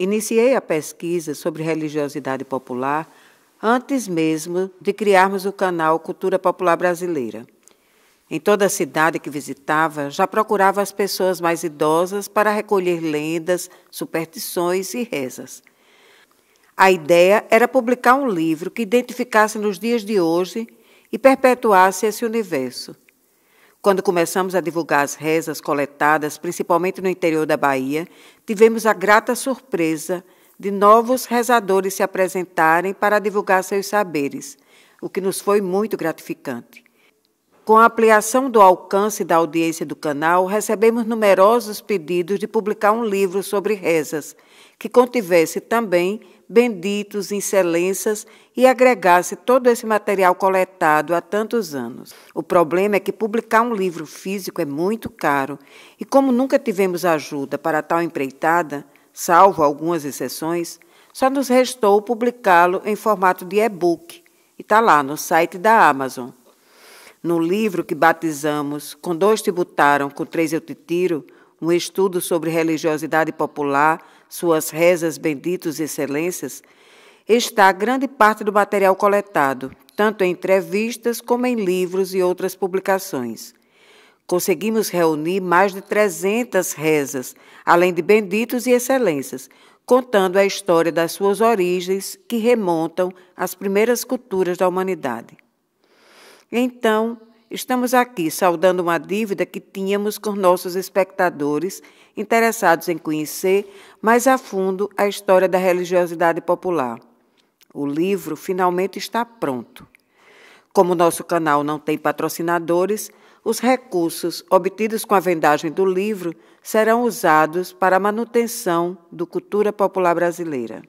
Iniciei a pesquisa sobre religiosidade popular antes mesmo de criarmos o canal Cultura Popular Brasileira. Em toda a cidade que visitava, já procurava as pessoas mais idosas para recolher lendas, superstições e rezas. A ideia era publicar um livro que identificasse nos dias de hoje e perpetuasse esse universo. Quando começamos a divulgar as rezas coletadas, principalmente no interior da Bahia, tivemos a grata surpresa de novos rezadores se apresentarem para divulgar seus saberes, o que nos foi muito gratificante. Com a ampliação do alcance da audiência do canal, recebemos numerosos pedidos de publicar um livro sobre rezas, que contivesse também benditos, excelências e agregasse todo esse material coletado há tantos anos. O problema é que publicar um livro físico é muito caro e, como nunca tivemos ajuda para tal empreitada, salvo algumas exceções, só nos restou publicá-lo em formato de e-book e está lá no site da Amazon. No livro que batizamos Com Dois Te Butaram, Com Três Eu Te Tiro, um estudo sobre religiosidade popular, suas rezas, benditos e excelências, está grande parte do material coletado, tanto em entrevistas como em livros e outras publicações. Conseguimos reunir mais de 300 rezas, além de benditos e excelências, contando a história das suas origens que remontam às primeiras culturas da humanidade. Então, estamos aqui saudando uma dívida que tínhamos com nossos espectadores interessados em conhecer mais a fundo a história da religiosidade popular. O livro finalmente está pronto. Como nosso canal não tem patrocinadores, os recursos obtidos com a vendagem do livro serão usados para a manutenção do cultura popular brasileira.